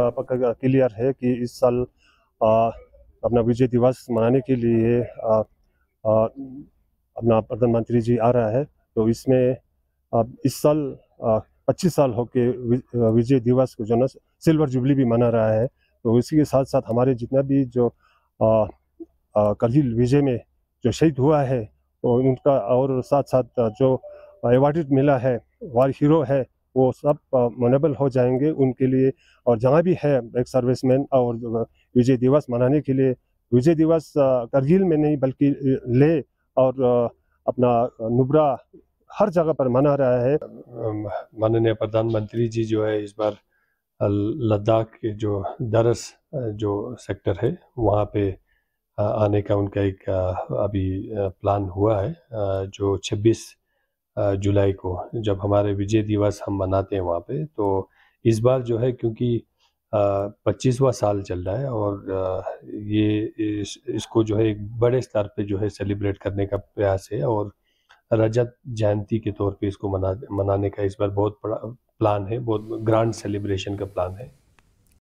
पक्का क्लियर है कि इस साल अपना विजय दिवस मनाने के लिए अपना प्रधानमंत्री जी आ रहा है तो इसमें इस साल पच्चीस साल होके विजय दिवस को जो ना सिल्वर जुबली भी मना रहा है तो इसी के साथ साथ हमारे जितना भी जो करगिल विजय में जो शहीद हुआ है तो उनका और साथ साथ जो अवार्डेड मिला है वार हीरो है वो सब मोनेबल हो जाएंगे उनके लिए और जहाँ भी है एक सर्विसमैन और विजय दिवस मनाने के लिए विजय दिवस करगिल में नहीं बल्कि ले और अपना नुबरा हर जगह पर मना रहा है माननीय प्रधानमंत्री जी जो है इस बार लद्दाख के जो दरस जो सेक्टर है वहाँ पे आने का उनका एक अभी प्लान हुआ है जो जुलाई को जब हमारे विजय दिवस हम मनाते हैं वहाँ पे तो इस बार जो है क्योंकि पच्चीसवा साल चल रहा है और ये इस, इसको जो है एक बड़े स्तर पे जो है सेलिब्रेट करने का प्रयास है और रजत जयंती के तौर पे इसको मना मनाने का इस बार बहुत बड़ा प्लान है बहुत ग्रांड सेलिब्रेशन का प्लान है